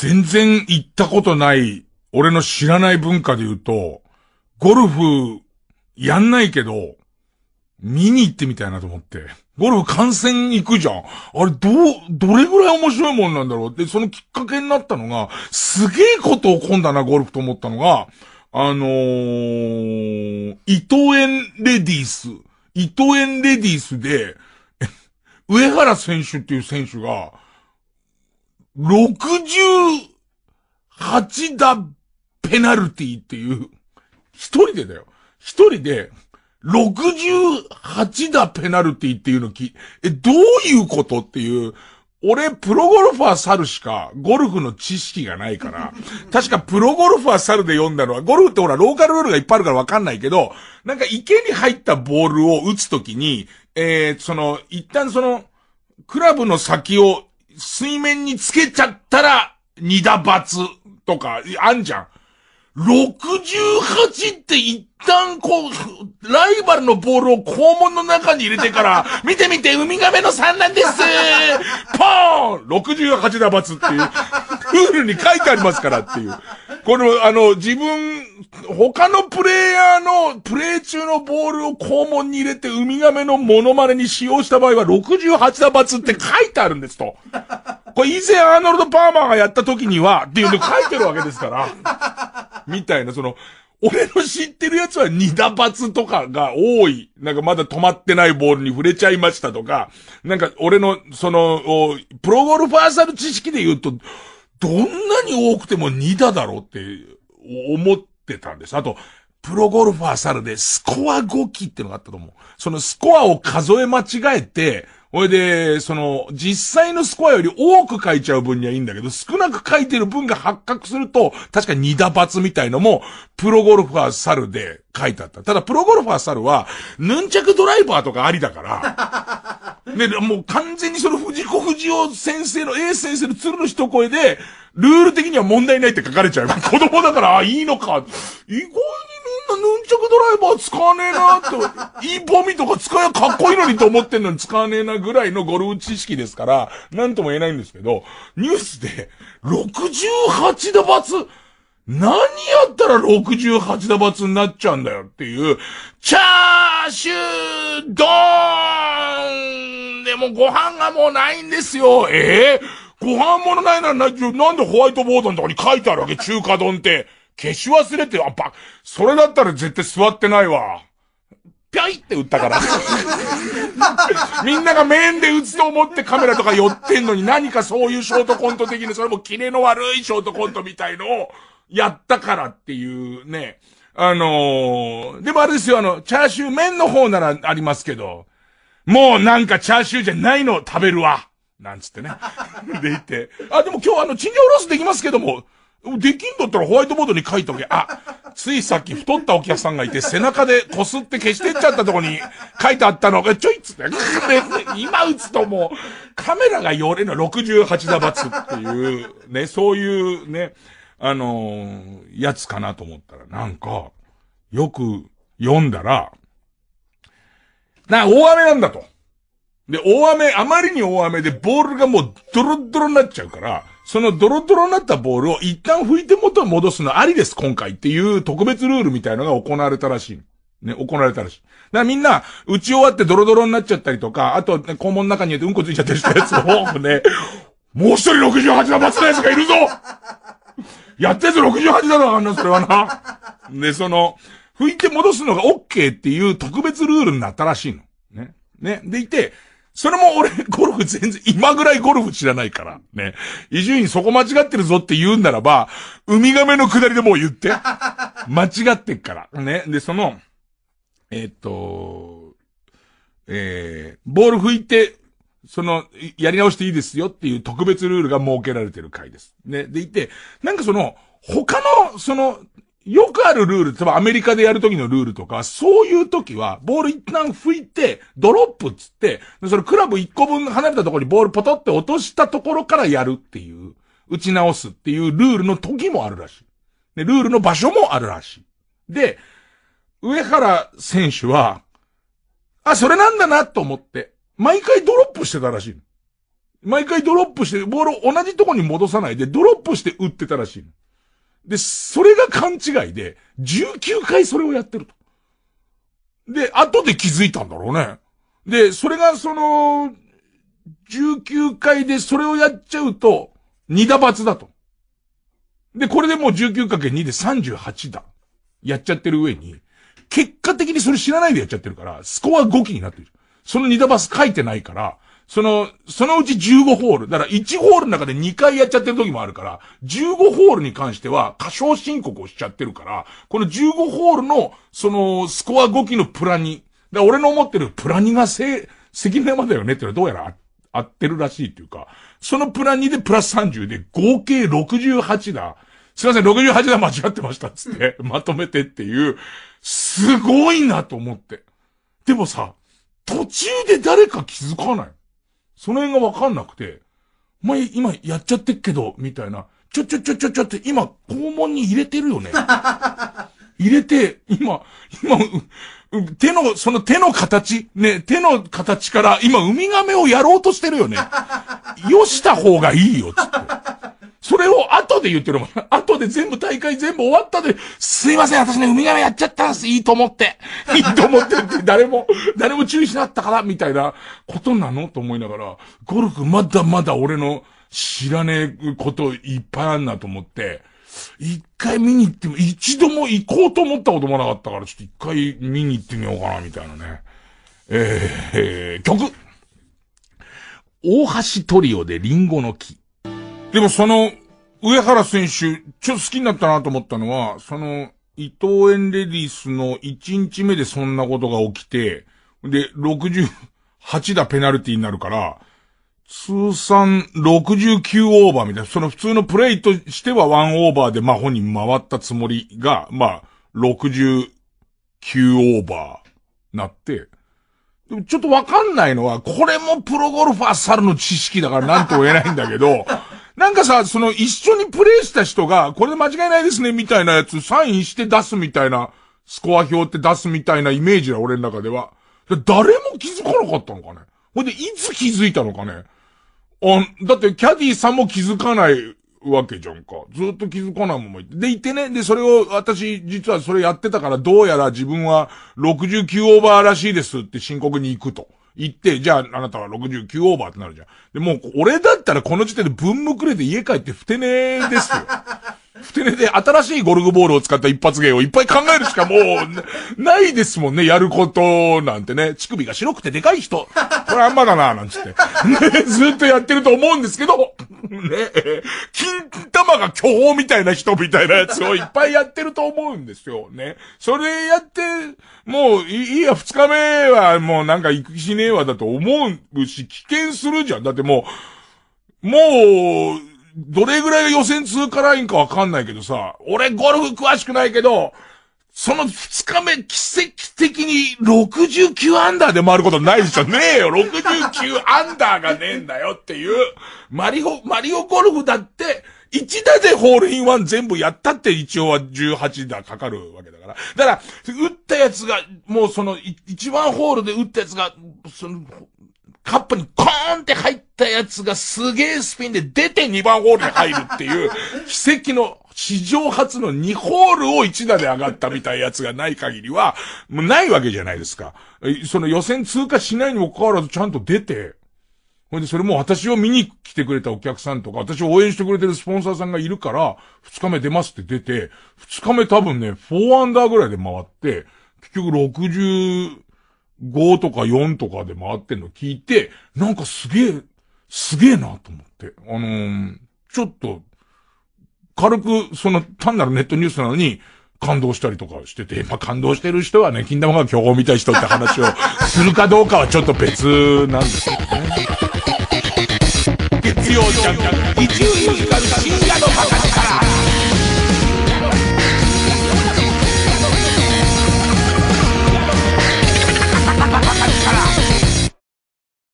全然行ったことない、俺の知らない文化で言うと、ゴルフ、やんないけど、見に行ってみたいなと思って。ゴルフ観戦行くじゃん。あれ、どう、どれぐらい面白いもんなんだろうって、そのきっかけになったのが、すげえことを今だな、ゴルフと思ったのが、あのー、伊藤園レディース。伊藤園レディースで、上原選手っていう選手が、68打ペナルティっていう、一人でだよ。一人で、68打ペナルティっていうのき、え、どういうことっていう、俺、プロゴルファー猿しか、ゴルフの知識がないから、確かプロゴルファー猿で読んだのは、ゴルフってほら、ローカルルールがいっぱいあるからわかんないけど、なんか池に入ったボールを打つときに、えー、その、一旦その、クラブの先を水面につけちゃったら、二打罰とか、あんじゃん。68って一旦こう、ライバルのボールを肛門の中に入れてから、見て見て、ウミガメの産卵ですポーン !68 打罰っていう、フールに書いてありますからっていう。この、あの、自分他のプレイヤーのプレイ中のボールを肛門に入れてウミガメのモノマネに使用した場合は68打罰って書いてあるんですと。これ以前アーノルド・パーマーがやった時には、っていうの書いてるわけですから。みたいな、その、俺の知ってるやつは2打罰とかが多い。なんかまだ止まってないボールに触れちゃいましたとか、なんか俺の、その、プロゴルファーさル知識で言うと、どんなに多くても2打だろうって思っってたんです。あと、プロゴルファー猿でスコア5期ってのがあったと思う。そのスコアを数え間違えて、ほいで、その、実際のスコアより多く書いちゃう分にはいいんだけど、少なく書いてる分が発覚すると、確か二打罰みたいのも、プロゴルファー猿で書いてあった。ただ、プロゴルファー猿は、ヌンチャクドライバーとかありだから、で、もう完全にその藤子不二雄先生の、A 先生の鶴の一声で、ルール的には問題ないって書かれちゃう。子供だから、あ、いいのか。意外にみんなヌンチャクドライバー使わねえなと、イーポミとか使えばかっこいいのにと思ってんのに使わねえなぐらいのゴルフ知識ですから、なんとも言えないんですけど、ニュースで、68度罰何やったら68度罰になっちゃうんだよっていう、チャーシュードーンでもご飯がもうないんですよええーご飯物ないならな、なんでホワイトボードのとこに書いてあるわけ中華丼って。消し忘れて、あ、ば、それだったら絶対座ってないわ。ぴゃいって打ったから。みんなが面で打つと思ってカメラとか寄ってんのに何かそういうショートコント的にそれもキレの悪いショートコントみたいのをやったからっていうね。あのー、でもあれですよ、あの、チャーシュー麺の方ならありますけど、もうなんかチャーシューじゃないの食べるわ。なんつってね。で言って、あ、でも今日あの、チンジャオロースできますけども、できんだったらホワイトボードに書いておけ。あ、ついさっき太ったお客さんがいて背中でこすって消してっちゃったとこに書いてあったのが、ちょいっつって、今打つともう、カメラがよれの68打罰っていう、ね、そういうね、あのー、やつかなと思ったら、なんか、よく読んだら、な、大雨なんだと。で、大雨、あまりに大雨でボールがもうドロドロになっちゃうから、そのドロドロになったボールを一旦拭いて元に戻すのありです、今回っていう特別ルールみたいのが行われたらしい。ね、行われたらしい。だからみんな、打ち終わってドロドロになっちゃったりとか、あと、ね、肛門の中に入れてうんこついちゃってるしたやつを、ね、もう一人68の松田やつがいるぞやったやつ68だろ、あんな、それはな。で、その、拭いて戻すのが OK っていう特別ルールになったらしいの。ね。ね。でいて、それも俺、ゴルフ全然、今ぐらいゴルフ知らないから。ね。伊集院そこ間違ってるぞって言うんならば、ウミガメの下りでもう言って。間違ってっから。ね。で、その、えー、っと、えー、ボール拭いて、その、やり直していいですよっていう特別ルールが設けられてる回です。ね。でいて、なんかその、他の、その、よくあるルール、つまりアメリカでやるときのルールとか、そういうときは、ボール一旦拭いて、ドロップっつって、そのクラブ1個分離れたところにボールポトって落としたところからやるっていう、打ち直すっていうルールの時もあるらしい。で、ルールの場所もあるらしい。で、上原選手は、あ、それなんだなと思って、毎回ドロップしてたらしい。毎回ドロップして、ボールを同じとこに戻さないで、ドロップして打ってたらしい。で、それが勘違いで、19回それをやってると。で、後で気づいたんだろうね。で、それがその、19回でそれをやっちゃうと、2打罰だと。で、これでもう 19×2 で38だ。やっちゃってる上に、結果的にそれ知らないでやっちゃってるから、スコア5期になってる。その2打罰書いてないから、その、そのうち15ホール。だから1ホールの中で2回やっちゃってる時もあるから、15ホールに関しては過小申告をしちゃってるから、この15ホールの、その、スコア5期のプラニ。だ俺の思ってるプラニがせ、関根山だよねってのはどうやら合ってるらしいっていうか、そのプラニでプラス30で合計68だ。すいません、68だ間違ってましたっつって、まとめてっていう、すごいなと思って。でもさ、途中で誰か気づかないその辺がわかんなくて、お前、今やっちゃってっけど、みたいな。ちょちょちょちょちょって今、肛門に入れてるよね。入れて、今、今、手の、その手の形、ね、手の形から今、ウミガメをやろうとしてるよね。よした方がいいよ、つって。それを後で言ってるもん。後で全部大会全部終わったで、すいません、私ね、ウミガメやっちゃったんです。いいと思って。いいと思ってって、誰も、誰も注意しなかったから、みたいなことなのと思いながら、ゴルフまだまだ俺の知らねえこといっぱいあんなと思って、一回見に行っても、一度も行こうと思ったこともなかったから、ちょっと一回見に行ってみようかな、みたいなね。えー、えー、曲大橋トリオでリンゴの木。でもその、上原選手、ちょっと好きになったなと思ったのは、その、伊藤園レディースの1日目でそんなことが起きて、で、68打ペナルティになるから、通算69オーバーみたいな、その普通のプレイとしては1オーバーで、まあ本人回ったつもりが、まあ、69オーバーなって、でもちょっとわかんないのは、これもプロゴルファー猿の知識だからなんとも言えないんだけど、なんかさ、その一緒にプレイした人が、これで間違いないですね、みたいなやつ、サインして出すみたいな、スコア表って出すみたいなイメージだ、俺の中では。誰も気づかなかったのかね。ほんで、いつ気づいたのかね。あ、ん、だって、キャディーさんも気づかないわけじゃんか。ずっと気づかないもまいて。で、言ってね。で、それを、私、実はそれやってたから、どうやら自分は69オーバーらしいですって申告に行くと。行って、じゃああなたは69オーバーってなるじゃん。で、もう俺だったらこの時点で分むくれて家帰ってふてねーですよ。ふてねで新しいゴルフボールを使った一発芸をいっぱい考えるしかもう、ないですもんね、やることなんてね。乳首が白くてでかい人。これあんまだな、なんつって。ずっとやってると思うんですけど、ね、え、金玉が巨峰みたいな人みたいなやつをいっぱいやってると思うんですよ。ね。それやって、もういいや、二日目はもうなんか行くしねえわだと思うし、危険するじゃん。だってもう、もう、どれぐらいが予選通過ラインかわかんないけどさ、俺ゴルフ詳しくないけど、その二日目、奇跡的に69アンダーで回ることないでしょ。ねえよ、69アンダーがねえんだよっていう。マリオ、マリオゴルフだって、1打でホールインワン全部やったって一応は18打かかるわけだから。だから、打ったやつが、もうその、1番ホールで打ったやつが、その、カップにコーンって入ったやつがすげえスピンで出て2番ホールに入るっていう、奇跡の史上初の2ホールを1打で上がったみたいなやつがない限りは、もうないわけじゃないですか。その予選通過しないにもかかわらずちゃんと出て、ほんで、それも私を見に来てくれたお客さんとか、私を応援してくれてるスポンサーさんがいるから、二日目出ますって出て、二日目多分ね、4アンダーぐらいで回って、結局65とか4とかで回ってんの聞いて、なんかすげえ、すげえなと思って。あのー、ちょっと、軽く、その単なるネットニュースなのに、感動したりとかしてて、まあ、感動してる人はね、金玉が競合みたい人って話をするかどうかはちょっと別なんですけどね。月曜ジ一流ミュージカル深夜のバカ